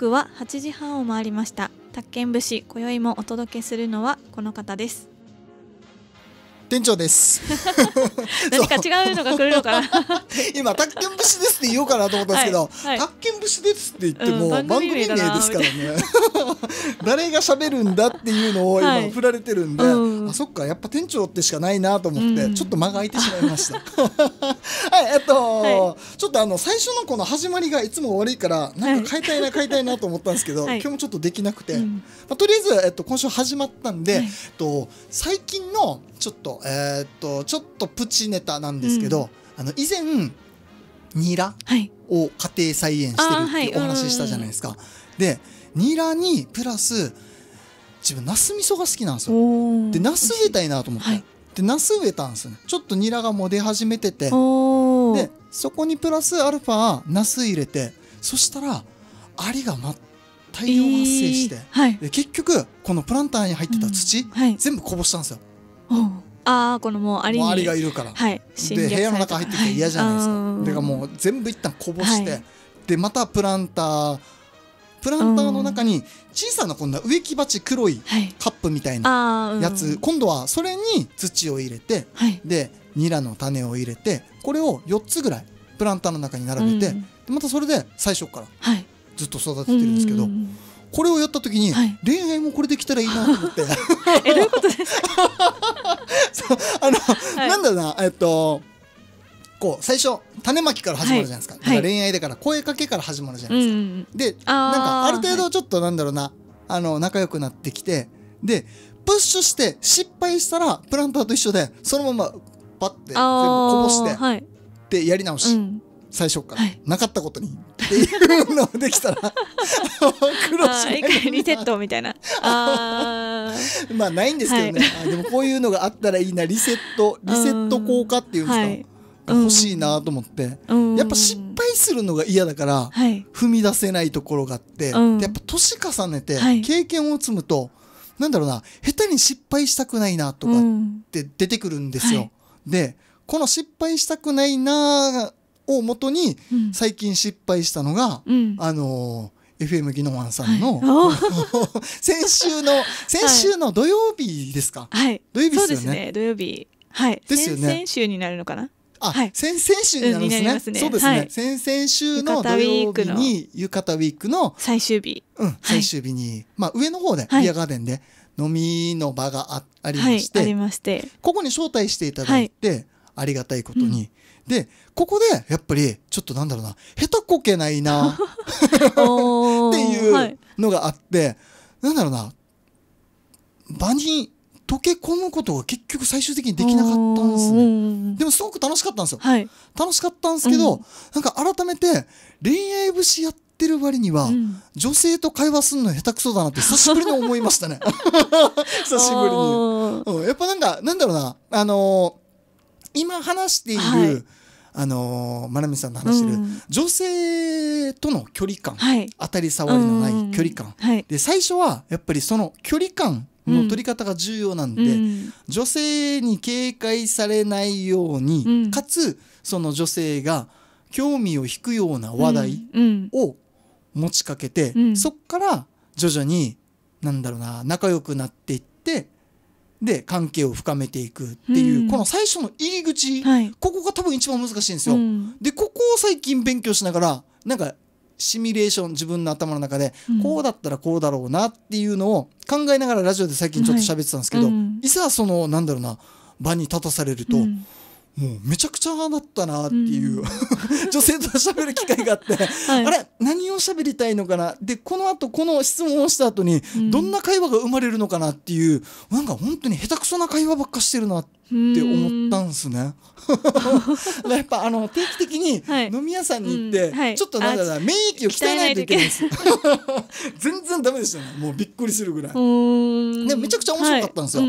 刻は8時半を回りました宅建武士今宵もお届けするのはこの方です店長です 何か違うのが来るのかな今宅建節ですって言おうかなと思ったんですけど、はいはい、宅建節ですって言っても、うん、番組名ですからね 誰が喋るんだっていうのを今振られてるんで、はいうん、あそっかやっぱ店長ってしかないなと思って、うん、ちょっと間が空いてしまいました はいえっと、ちょっとあの最初のこの始まりがいつも悪いからなんか変えたいな変えたいなと思ったんですけど、今日もちょっとできなくて、まあ、とりあえず、えっと、今週始まったんで、えっと、最近のちょっとえー、っとちょっとプチネタなんですけど、うん、あの以前ニラを家庭菜園してるってお話ししたじゃないですか。はい、でニラにプラス自分ナス味噌が好きなんですよ。でナス植えたいなと思って、はい、でナス植えたんですよね。ちょっとニラがもう出始めててでそこにプラスアルファナス入れてそしたらアリがま。大量発生して、えーはい、で結局このプランターに入ってた土、うんはい、全部こぼしたんですよ。ああこのもうアリ周りがいるからはいで部屋の中入ってきて嫌じゃないですか、はい、かもう全部一旦こぼして、はい、でまたプランタープランターの中に小さなこんな植木鉢黒いカップみたいなやつ、はいうん、今度はそれに土を入れて、はい、でニラの種を入れてこれを4つぐらいプランターの中に並べて、うん、またそれで最初からずっと育ててるんですけど、うん、これをやった時に、はい、恋愛もこれできたらいいなと思って えどういうことですか あの、はい、なんだろうなえっとこう最初種まきから始まるじゃないですか,、はい、か恋愛だから声かけから始まるじゃないですか、でなんかある程度ちょっとなんだろうな、はい、あの仲良くなってきてでプッシュして失敗したらプランターと一緒でそのままパッて全部こぼして、はい、でやり直し、うん、最初から、なかったことにっていうのできたら 苦労しないリセットみたいなあ まあないんですけどね、はい、でもこういうのがあったらいいなリセットリセット効果っていうんですか、はい、欲しいなと思って、やっぱ失敗するのが嫌だから、はい、踏み出せないところがあって、やっぱ年重ねて経験を積むと、なんだろうな下手に失敗したくないなとかって出てくるんですよ。でこの失敗したくないなをもとに最近失敗したのが、うん、あのー FM ギノワンさんの、はい、先週の先週の土曜日ですか、はい、土曜日ですよね、ね、土曜日はいですよね先週になるのかなあ、はい、先々週になるんですねすね、そうですね、はい、先々週の土曜日に浴衣ウィークの最終日うん最終日に、まあ上の方で、ビアガーデンで飲みの場があありまして、ありましてここに招待していただいて、ありがたいことに、うでここでやっぱりちょっとなんだろうな下手こけないな っていうのがあって、はい、なんだろうな場に溶け込むことが結局最終的にできなかったんですねでもすごく楽しかったんですよ、はい、楽しかったんですけど、うん、なんか改めて恋愛節やってる割には、うん、女性と会話するの下手くそだなって久しぶりに思いましたね 久しぶりに、うん、やっぱなんかなんだろうなあの今話している、はい、あのまなみさんの話してる、うん、女性との距離感、はい、当たり障りのない距離感、うん、で最初はやっぱりその距離感の取り方が重要なんで、うん、女性に警戒されないように、かつその女性が興味を引くような話題を持ちかけて、そっから徐々になんだろうな仲良くなっていってで関係を深めていくっていう、この最初の入り口、はい、ここが多分一番難しいんですよ。でここを最近勉強しながらなんかシミュレーション自分の頭の中で、こうだったらこうだろうなっていうのを考えながらラジオで最近ちょっと喋ってたんですけど、はいうん、いざそのなんだろうな場に立たされると、うん、もうめちゃくちゃだったなっていう、うん、女性と喋る機会があって、はい、あれ何を喋りたいのかなでこのあとこの質問をした後にどんな会話が生まれるのかなっていう、うん、なんか本当に下手くそな会話ばっかしてるなってって思ったんですね。やっぱあの定期的に飲み屋さんに行って、ちょっとなんだろう免疫を鍛えないといけないです。全然ダメでしたね。もうびっくりするぐらい。でめちゃくちゃ面白かったんですよ。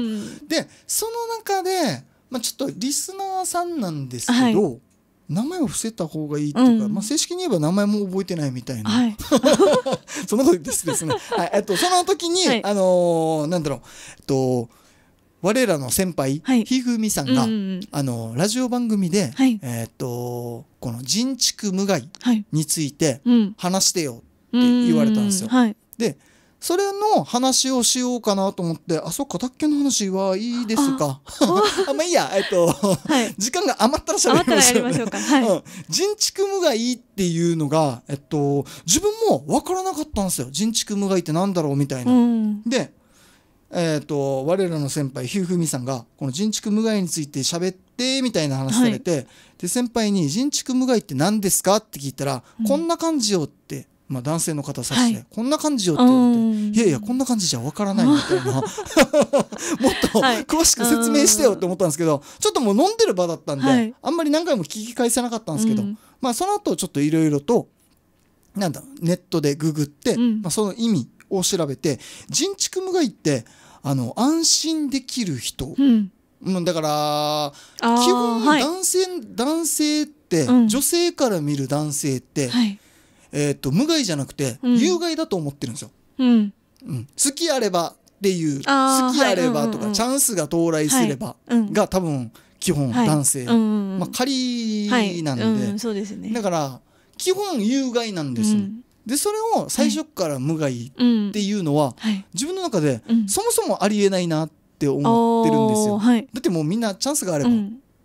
でその中でまあ、ちょっとリスナーさんなんですけど、はい、名前を伏せた方がいいっていうか、うん、まあ、正式に言えば名前も覚えてないみたいな、はい、そのことですですね、はい、えっとその時に、はい、あのー、なんだろうえっと我らの先輩、はい、ひふみさんが、うん、あのラジオ番組で、はい、えー、っとこの人畜無害について話してよって言われたんですよ。でそれの話をしようかなと思ってあそっか卓球の話はいいですかあ まあいいやえっと、はい、時間が余ったらしゃべりましょう,、か、はいうん、人畜無害っていうのが、えっと、自分も分からなかったんですよ人畜無害ってなんだろうみたいな。うん、でえっと、我らの先輩ひゅうふみさんがこの人畜無害について喋ってみたいな話されて、はい、で先輩に「人畜無害って何ですか?」って聞いたら、うん、こんな感じよ」ってまあ、男性の方指して、はい、こんな感じよって言っていやいやこんな感じじゃわからないみたいな もっと詳しく説明してよって思ったんですけどちょっともう飲んでる場だったんで、はい、あんまり何回も聞き返せなかったんですけど、うん、まあ、その後ちょっといろいろとなんだネットでググって、うん、まあ、その意味を調べて人畜無害ってあの安心できる人、うんだから基本男性はい、男性って、女性から見る男性って、はい、えー、っと無害じゃなくて、有害だと思ってるんですよ。うん、うん、好きあればっていう好きあればとか、はい、チャンスが到来すればが、はい、多分基本男性、はい、まあ、仮なんでうんでね、だから基本有害なんです、ね、うんでそれを最初から無害っていうのは、自分の中で、そもそもありえないなって思ってるんですよ、だってもうみんなチャンスがあれば、っ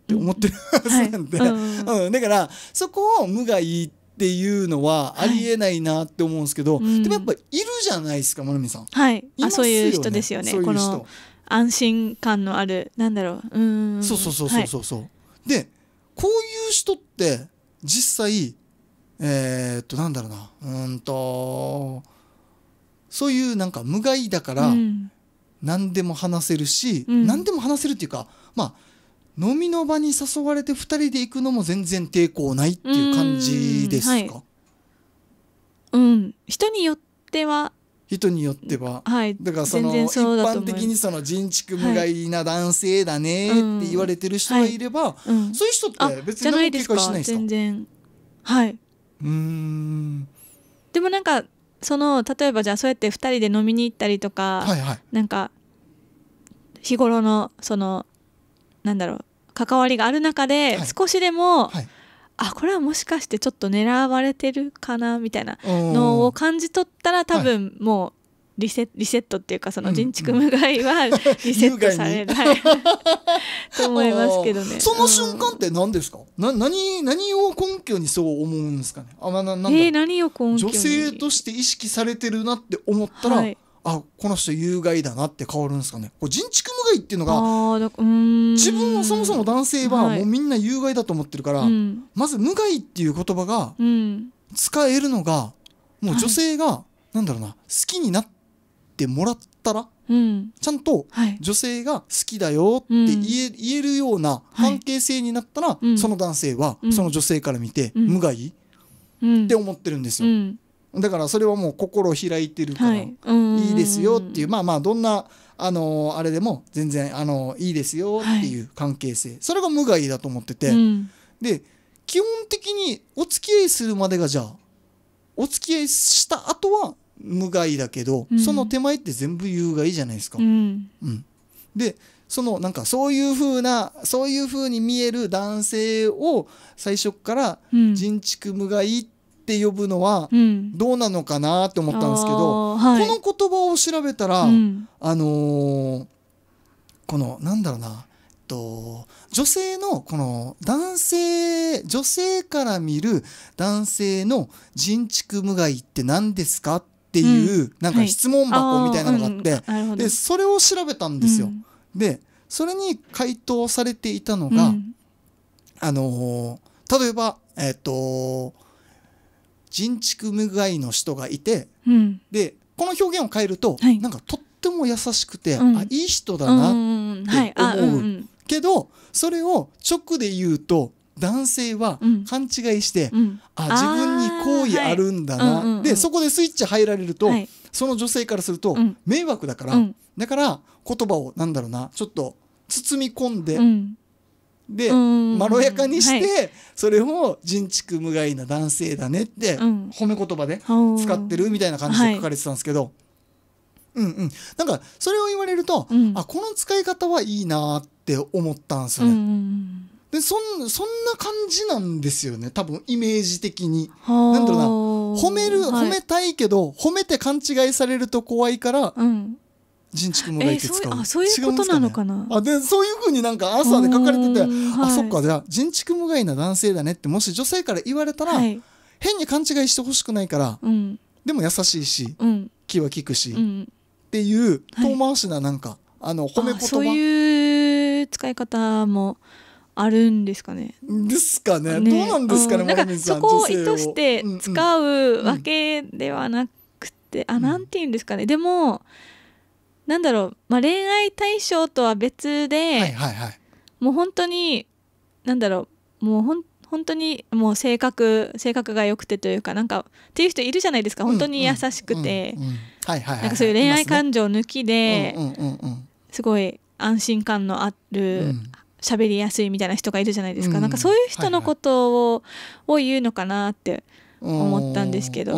て思ってるはずなんで、うんだからそこを無害っっていうのはありえないなって思うんですけど、はいうん、でもやっぱいるじゃないですか、まなみさん。はい。いね、そういう人ですよね。この安心感のある、なんだろう。うん。そうそうそうそうそう、はい、で、こういう人って実際、えー、っと、なんだろうな。うんと、そういうなんか無害だから、うん、何でも話せるし、うん、何でも話せるっていうか、まあ、飲みの場に誘われて2人で行くのも全然抵抗ないっていう感じですかうんはいうん、人によっては人によっては、はい、だからその一般的にその人畜無害な男性だねって言われてる人がいれば、はいうんそういう人って別に何も警戒しないですか全然はいうんでもなんかその例えばじゃあそうやって2人で飲みに行ったりとか、はいはい、なんか日頃のそのなんだろう関わりがある中で少しでも、はいはい、あこれはもしかしてちょっと狙われてるかなみたいなのを感じ取ったら多分もうリセリセットっていうかその人畜無害はリセットされない、と思いますけどね。その瞬間って何ですか？な何何を根拠にそう思うんですかね？あなななえー、何を根拠に女性として意識されてるなって思ったら、はい、あこの人有害だなって変わるんですかねこれ人畜無害っていうのが自分はそもそも男性はもうみんな有害だと思ってるから、はい、まず無害っていう言葉が使えるのが、もう女性が、何だろうな好きになってもらったら、うん、ちゃんと女性が好きだよって言えうん、言えるような関係性になったら、はい、その男性はその女性から見て無害、って思ってるんですよ。うんだからそれはもう心開いてるから、い、いですよっていうまあまあどんなあのあれでも全然あのいいですよっていう関係性、はい、それが無害だと思ってて、うん、で基本的にお付き合いするまでがじゃあお付き合いした後は無害だけど、うん、その手前って全部有害じゃないですか。うん、うん、でそのなんかそういうふうなそういうふうに見える男性を最初から人畜無害ってって呼ぶのはどうなのかなって思ったんですけど、うんはい、この言葉を調べたら、うん、あのー、このなんだろうな、えっと、女性のこの男性女性から見る男性の人畜無害って何ですかっていう、うん、なんか質問箱みたいなのがあって、はい、でそれを調べたんですよ。でそれに回答されていたのが、あのー、例えばえっ、ー、と人畜無害の人がいて、うん、でこの表現を変えると、はい、なんかとっても優しくて、うん、あいい人だなって思うけどそれを直で言うと男性は勘違いして、うん、あ自分に好意あるんだな、はい、でそこでスイッチ入られると、はい、その女性からすると迷惑だから、だから言葉をなんだろうなちょっと包み込んで。でまろやかにして、はい、それを人畜無害な男性だねって褒め言葉で使ってるみたいな感じで書かれてたんですけど、はい、うんうんなんかそれを言われると、うん、あこの使い方はいいなって思ったんですよね。うん、でそんそんな感じなんですよね多分イメージ的に。なんだろうな褒める、褒めたいけど褒めて勘違いされると怖いから、うん人畜無害って使う,、あそういうことなのかなあでそういうふうになんか朝で書かれてて、あそっかじゃあ人畜無害な男性だねってもし女性から言われたら、変に勘違いしてほしくないから、でも優しいし、気は利くし、っていう遠回しななんか、あの褒め言葉そういう使い方もあるんですかね。ですかね。どうなんですかね。なんかそこを意図して使うわけではなくて、あなんていうんですかね。でも。なんだろう、まあ、恋愛対象とは別で、はいはいはい、もう本当になんだろうもうほん本当にもう性格性格が良くてというかなんかっていう人いるじゃないですか本当に優しくてなんかそういう恋愛感情抜きで、すごい安心感のある喋、りやすいみたいな人がいるじゃないですか、うん、なんかそういう人のことをはいはい、を言うのかなって思ったんですけど。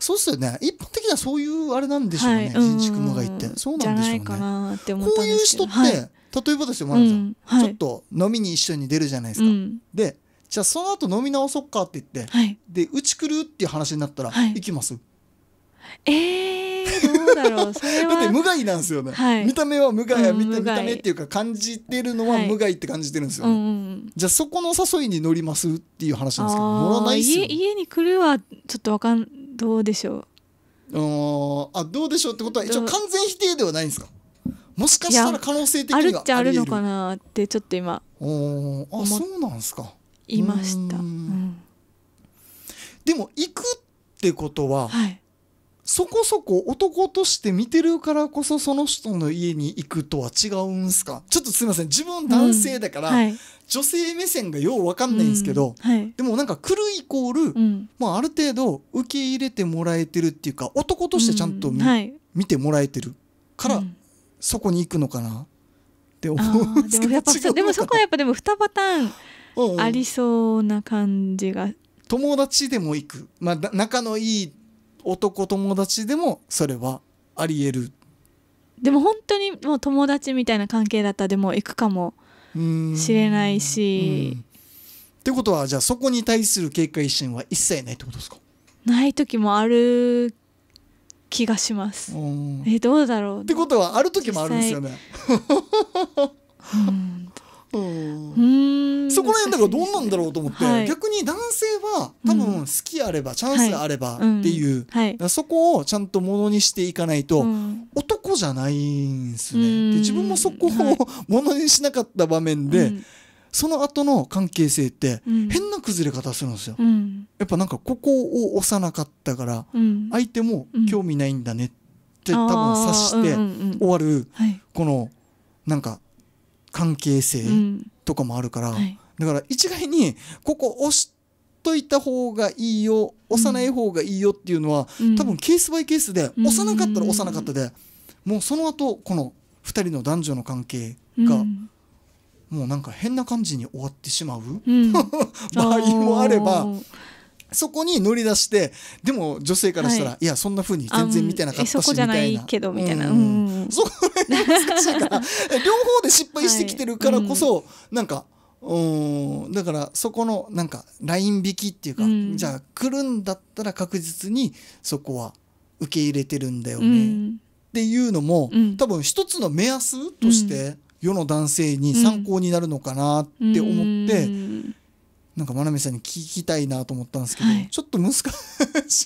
そうっすよね。一般的にはそういうあれなんでしょうね。って。そうなんでしょうね。こういう人って、例えばですよ、マナさん、ちょっと飲みに一緒に出るじゃないですか。で、じゃあその後飲み直そっかって言って、で、うち来るっていう話になったら、行きますええどうだろうそれはだって無害なんですよね、はい、見た目は無害,、うん、見た見た目っていうか感じてるのは無害って感じてるんですよね、はいうん、じゃあそこの誘いに乗りますっていう話なんですけど乗らないっすよ家に来るはちょっとわかんどうでしょうあどうでしょうってことは一応完全否定ではないんですかもしかしたら可能性的にあるっちゃあるのかなってちょっと今あそうなんですかいました、うん、でも行くってことは、はい、そこそこ男として見てるからこそその人の家に行くとは違うんすかちょっとすいません自分男性だから、うんはい、女性目線がよう分かんないんですけど、うんはい、でもなんか来るイコール、うん、まあ、ある程度受け入れてもらえてるっていうか男としてちゃんと、はい、見てもらえてるから、そこに行くのかなって思うんですけどでもでもそこはやっぱでも2パターンありそうな感じが。友達でも行く、まあ、仲のいい男友達でもそれはありえるでも本当にもう友達みたいな関係だったらでも行くかもしれないし。ってことはじゃあそこに対する警戒心は一切ないってことですかない時もある気がしますえどうだろうってことはある時もあるんですよね、うん、うんそこら辺だからどうなんだろうと思って、はい、逆に男性は多分好きあれば、チャンスあればっていう、はいはい、そこをちゃんとものにしていかないと、うん、男じゃないんですね。で自分もそこをものにしなかった場面で、その後の関係性って変な崩れ方するんですよ、うん、やっぱなんかここを押さなかったから、相手も興味ないんだねって多分察して終わる、このなんか関係性とかもあるから、うんはい、だから一概にここ押しといた方がいいよ押さない方がいいよっていうのは、うん、多分ケースバイケースで押さなかったら押さなかったで、もうその後この2人の男女の関係が、もうなんか変な感じに終わってしまう、場合もあれば。そこに乗り出してでも女性からしたら、はい、いやそんなふうに全然見てなかったしそこじゃないけどみたいな、うんうん、そこ難しいから 両方で失敗してきてるからこそ、はい、なんかだからそこのなんかライン引きっていうか、うん、じゃあ来るんだったら確実にそこは受け入れてるんだよね、うん、っていうのも、うん、多分一つの目安として、世の男性に参考になるのかなって思って。なんか真鍋さんに聞きたいなと思ったんですけど、はい、ちょっと難し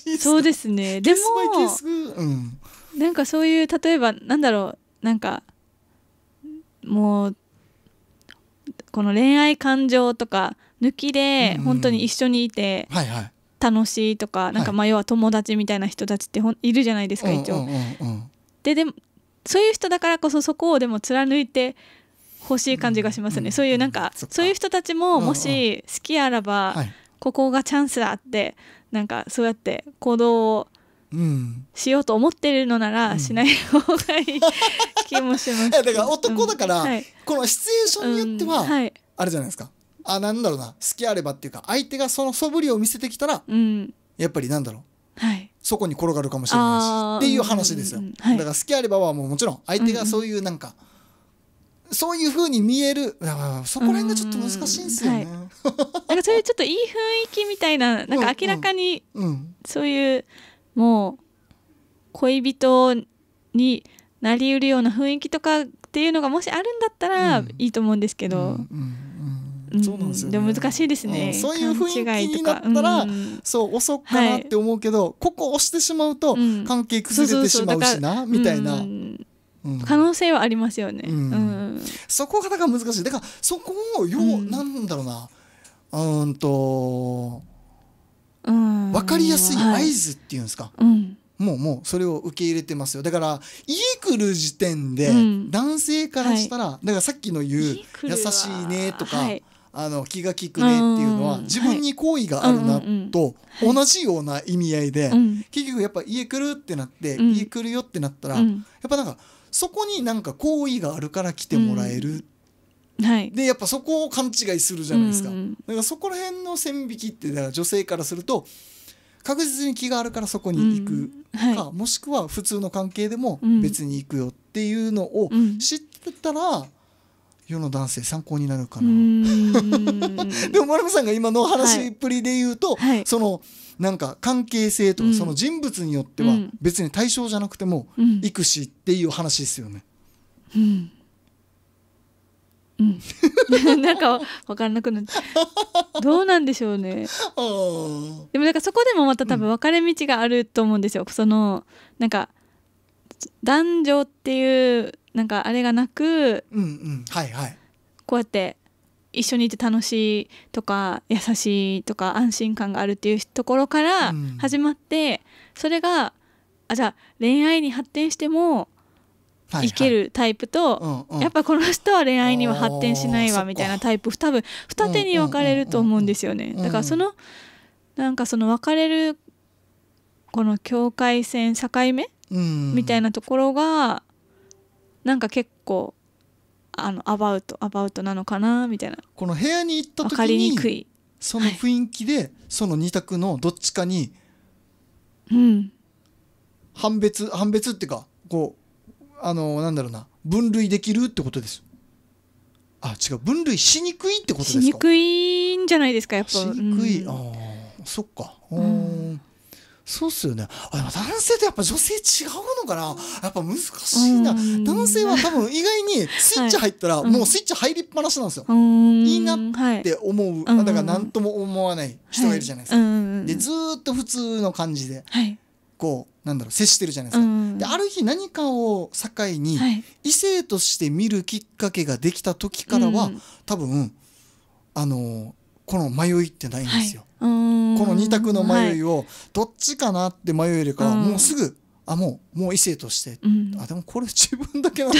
い そうですね でも、うん、なんかそういう例えばなんだろうなんかもうこの恋愛感情とか抜きで本当に一緒にいて楽しいとか、なんかまあ要は友達みたいな人たちってほんいるじゃないですか一応。ででそういう人だからこそそこをでも貫いて欲しい感じがしますね、うんそういうなんかそういう人たちももし好きあらば、ここがチャンスだってなんかそうやって行動をしようと思ってるのなら、しない方がいい気もします だから男だから、はい、このシチュエーションによっては、はい、あれじゃないですかあなんだろうな好きあればっていうか相手がその素振りを見せてきたら、うん、やっぱりなんだろう、はい、そこに転がるかもしれないしっていう話ですよ、うんうんはい、だから好きあればはもうもちろん相手がそういうなんか、うんそういうふうに見えるそこら辺がちょっと難しいんですよね、はい、なんかそういうちょっといい雰囲気みたいななんか明らかにそういうもう恋人になりうるような雰囲気とかっていうのがもしあるんだったらいいと思うんですけど。そうなんですよ、ね、難しいですね、うん、そういう雰囲気になったら、うん、そう遅っかなって思うけど、はい、ここ押してしまうと関係崩れてしまうしな、みたいな、うん可能性はありますよね、そこがだから難しいだからそこをよ、うなんだろうなうんと分かりやすい合図っていうんですか、はい、もうもうそれを受け入れてますよだから家来る時点で男性からしたら、はい、だからさっきの言う「優しいね」とか、はい、あの気が利くねっていうのは自分に好意があるなと同じような意味合いで、結局やっぱ家来るってなって、家来るよってなったら、やっぱなんか「そこになんか好意があるから来てもらえる、うん、はい、でやっぱそこを勘違いするじゃないですか、うん、だからそこら辺の線引きってだから女性からすると確実に気があるからそこに行くか、はい、もしくは普通の関係でも別に行くよっていうのを知ってたら、世の男性参考になるかな でも丸山さんが今の話っぷりで言うと、はい、そのなんか関係性とか、うん、その人物によっては別に対象じゃなくても、うくしっていう話ですよね。うん、うん、なんか分からなくなっちゃうどうなんでしょうね でもなんかそこでもまた多分分かれ道があると思うんですよ、そのなんか男女っていうなんかあれがなく、はいはい、こうやって一緒にいて楽しいとか優しいとか安心感があるっていうところから始まって、うん、それがあじゃあ恋愛に発展してもいけるタイプと、やっぱこの人は恋愛には発展しないわみたいなタイプ多分二手に分かれると思うんですよね。だからそのなんかその分かれるこの境界線境目、うん、みたいなところがなんか結構あのアバウトアバウトなのかなみたいなこの部屋に行った時に分かりにくいその雰囲気で、はい、その2択のどっちかに、うん、判別判別っていうかこうあのなんだろうな分類できるってことですあ違う分類しにくいってことですかしにくいんじゃないですかやっぱしにくい、うん、あそっかうんそうっすよね。あ、でも男性とやっぱ女性違うのかなやっぱ難しいな。男性は多分意外にスイッチ入ったら、もうスイッチ入りっぱなしなんですよ。いいなって思う。だから何とも思わない人がいるじゃないですか。で、ずっと普通の感じで、こう、なんだろう、接してるじゃないですか。で、ある日何かを境に、異性として見るきっかけができた時からは、多分、あのこの迷いってないんですよ。はい、この2択の迷いをどっちかなって迷えるかはもうすぐあもうもう異性として、うん、あでもこれ自分だけなの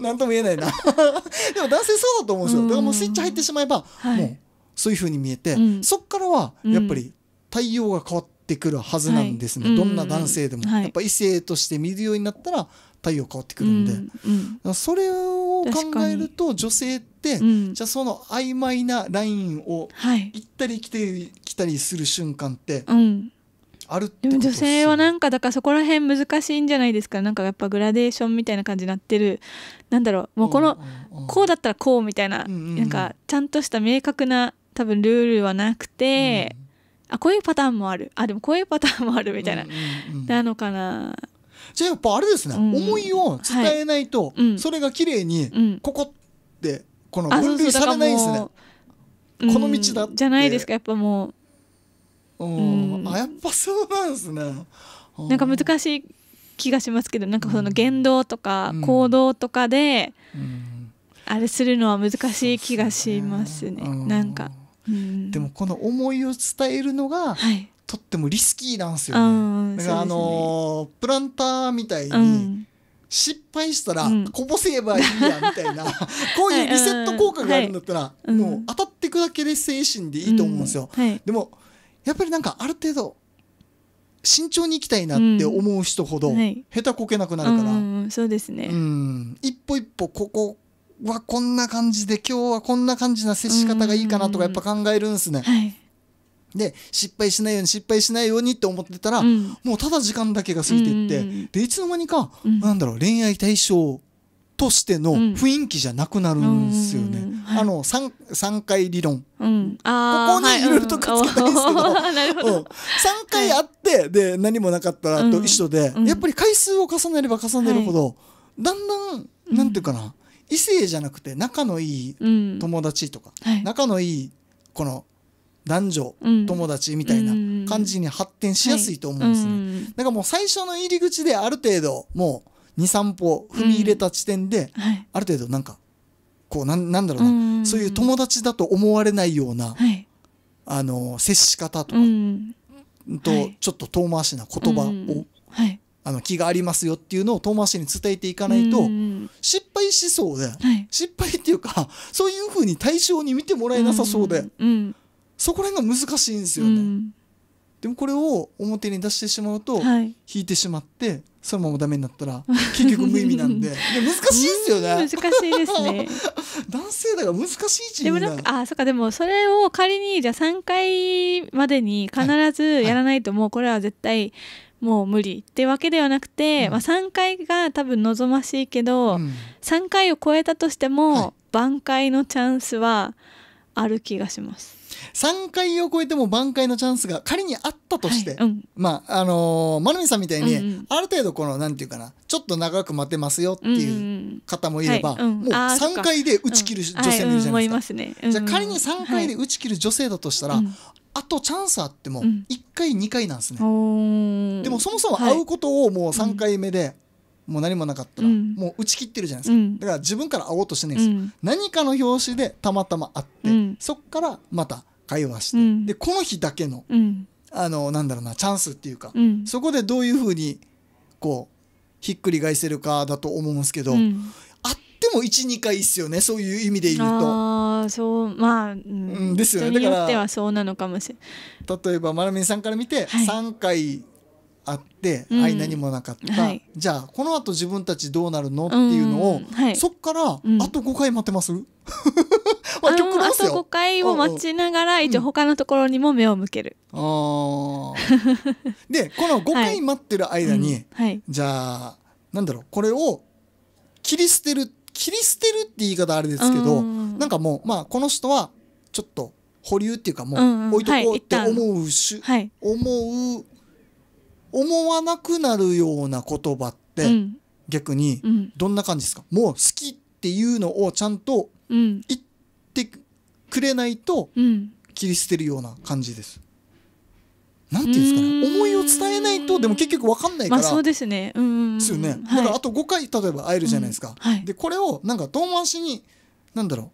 何 とも言えないな でも男性そうだと思うんですよだからもうスイッチ入ってしまえば、はい、もうそういうふうに見えて、うん、そっからはやっぱり対応が変わってくるはずなんですね、どんな男性でも、はい、やっぱ異性として見るようになったら太陽変わってくるんで、うんうん、それを考えると女性って、うん、じゃあその曖昧なラインを行ったり来て来たりする瞬間って、はい、あるでも女性はなんかだからそこら辺難しいんじゃないですかなんかやっぱグラデーションみたいな感じになってるなんだろうもうこの、こうだったらこうみたいな、なんかちゃんとした明確な多分ルールはなくて。あこういうパターンもあるあでもこういうパターンもあるみたいな、なのかなじゃあやっぱあれですね、うん、思いを伝えないと、はい、それが綺麗にここってこの分類されないんですね。この道だじゃないですかやっぱもう。うん、あやっぱそうなんですね。なんか難しい気がしますけどなんかその言動とか行動とかで、あれするのは難しい気がしますね、ね、なんか。でもこの思いを伝えるのが、はい、とってもリスキーなんですよね。だからあの、プランターみたいに、失敗したらこぼせばいいやみたいな、うん、こういうリセット効果があるんだったら、はもう当たっていくだけで精神でいいと思うんですよ、うんはい、でもやっぱりなんかある程度慎重にいきたいなって思う人ほど下手こけなくなるから、うんはい、そうですねうん一歩一歩ここはこんな感じで今日はこんな感じな接し方がいいかなとかやっぱ考えるんですね。で失敗しないように失敗しないようにって思ってたら、うん、もうただ時間だけが過ぎていって、うん、でいつの間にか、うん、なんだろう恋愛対象としての雰囲気じゃなくなるんですよね。うん、あの三三回理論、うん、ここにいろいろとかつけたいんですけどはいうん、3回あって、で何もなかったらと一緒で、やっぱり回数を重ねれば重ねるほど、はい、だんだんなんていうかな、異性じゃなくて仲のいい友達とか、はい、仲のいいこの男女、うん、友達みたいな感じに発展しやすいと思うんですね、はい、だからもう最初の入り口である程度もう23歩踏み入れた地点で、はい、ある程度なんかこうなんなんだろうなそういう友達だと思われないような、はい、あの接し方とか、とちょっと遠回しな言葉を、あの気がありますよっていうのを遠回しに伝えていかないと失敗しそうで、失敗っていうかそういうふうに対象に見てもらえなさそうで。うんそこら辺が難しいんですよね、うん、でもこれを表に出してしまうと、はい、引いてしまってそのままダメになったら結局無意味なんで で難しいですよね難しいですね 男性だから難しいでもなんかあそっかでもそれを仮にじゃあ3回までに必ずやらないともうこれは絶対もう無理ってわけではなくて、うん、まあ、3回が多分望ましいけど、うん、3回を超えたとしても、はい、挽回のチャンスはある気がします。3回を超えても挽回のチャンスが仮にあったとして、はいうん、まああのー、まなみさんみたいに、うんうん、ある程度このなんていうかなちょっと長く待てますよっていう方もいれば、うんうんはいうん、もう3回で打ち切る女性もいるじゃないですか、じゃあ仮に3回で打ち切る女性だとしたら、はい、あとチャンスあっても1回2回なんですね、でもそもそも会うことをもう3回目で、もう何もなかったら、もう打ち切ってるじゃないですか、うん、だから自分から会おうとしてないんですよ、うん、何かの拍子でたまたま会って、うん、そっからまた会話して、うん、でこの日だけの、うん、あのなんだろうなチャンスっていうか、うん、そこでどういうふうにこうひっくり返せるかだと思うんですけど、あっても12回ですよねそういう意味で言うと。あそうまあ、うんですよねだからってはそうなのかもしれ例えばまなみんさんから見て、はい、3回あって、うん、何もなかった、はい、じゃあこのあと自分たちどうなるのっていうのを、うんはい、そっから、あと5回待ってます、まあ、極あと5回を待ちながら、一応他のところにも目を向ける。でこの5回待ってる間に、はい、じゃあなんだろうこれを切り捨てる切り捨てるって言い方あれですけどなんかもうまあこの人はちょっと保留っていうかもう置いとこうって思うし、はい、思う思わなくなるような言葉って、逆にどんな感じですか、もう好きっていうのをちゃんと一ってくれないと切り捨てるような感じです。うん、なんていうんですかね思いを伝えないとでも結局分かんないから、まあ、そうですね。うんですよね。だからあと5回例えば会えるじゃないですか。うんはい、でこれをなんか遠回しになんだろう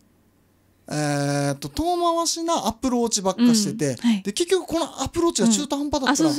えーと、と遠回しなアプローチばっかしてて、うんはい、で結局このアプローチが中途半端だったら、うん、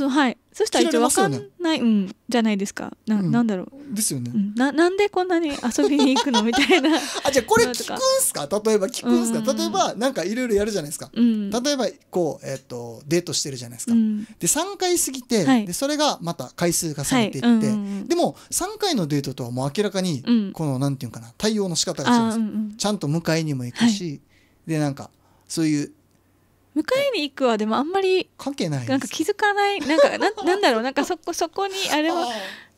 そしたら一応分かんない、ね、うん、じゃないですかなうん、なんだろうですよね、うん、ななんでこんなに遊びに行くのみたいな あじゃあこれ聞くんすか例えば聞くんすか、うん、例えばなんかいろいろやるじゃないですか、うん、例えばこう、えーと、デートしてるじゃないですか、で3回過ぎて、はい、でそれがまた回数重ねていって、はい、でも3回のデートとはもう明らかにこの、なんていうかな対応の仕方が違うんです、うん、ちゃんと迎えにも行くし、はい、でなんかそういう迎えに行くはでもあんまり関係ないなんか気づかないなんかな なんだろうなんかそこそこにあれは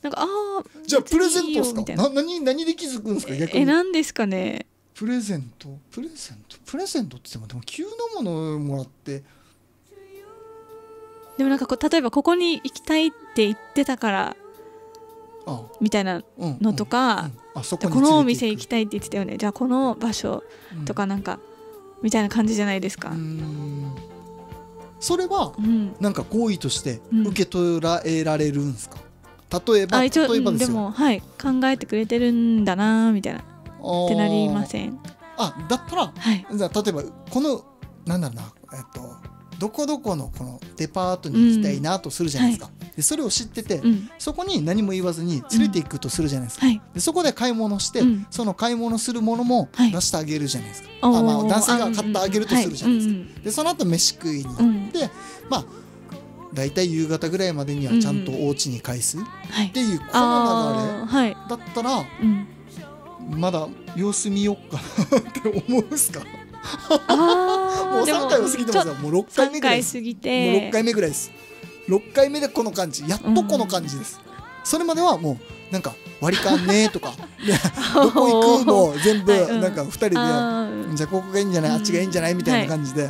なんかああじゃあプレゼントですかな何何で気づくんですか逆にえ何ですかねプレゼントプレゼントプレゼントって言ってもでも急なものもらってでもなんかこう例えばここに行きたいって言ってたからみたいなのとか、このお店行きたいって言ってたよねじゃあこの場所とかなんか、うんみたいな感じじゃないですか。それは、なんか行為として受け取られられるんですか、うん、例えば例えばでも、はい、考えてくれてるんだなみたいなってなりませんあだったら、はい、じゃ例えばこのなんだろうな、えっと、どこどこのこのデパートに行きたいなとするじゃないですか、うんはいでそれを知ってて、うん、そこに何も言わずに連れていくとするじゃないですか、うんはい、でそこで買い物して、その買い物するものも出してあげるじゃないですか、はい、あまあ、男性が買ってあげるとするじゃないですか、はい、でその後飯食いに行って、まあ大体夕方ぐらいまでにはちゃんとお家に返すっていうこの流れだったら、まだ様子見よっかなって思うんですか もう3回は過ぎてますよもう回目ぐらいもう6回目ぐらいです6回目でこの感じやっとこの感じです、それまではもうなんか割り勘ねとか どこ行くも全部なんか2人で、じゃあここがいいんじゃない、あっちがいいんじゃないみたいな感じで、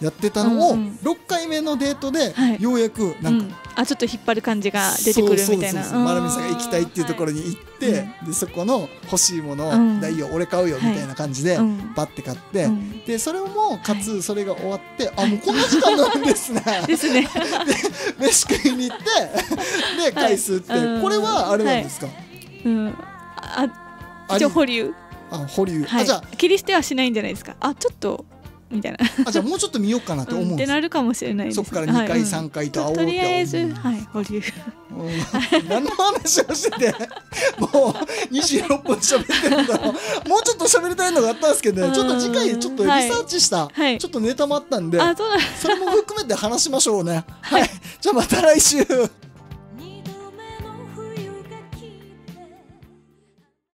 やってたのを6回目のデートでようやくなんか、うん、あちょっと引っ張る感じが出てくるみたいなまなみさんが行きたいっていうところに行って、はい、でそこの欲しいものを、うん、いいよ俺買うよみたいな感じでバッて買って、はい、でそれもかつそれが終わって、はい、あもうこんな時間なんですね ですねで飯食いに行ってで返すって、これはあれなんですか、うんあ一応保留あ保留、あじゃあ切り捨てはしないんじゃないですかあちょっとみたいなあじゃあもうちょっと見ようかなと思う、うん、ってなるかもしれない、ね、そこから2回、は回と、はいうん、とりあえずはい保留、何の話をしててもう26分喋ってるんだろうもうちょっと喋りたいのがあったんですけど、ね、ちょっと次回ちょっとリサーチした、はい、ちょっとネタもあったんで、はい、それも含めて話しましょうねはい、じゃあまた来週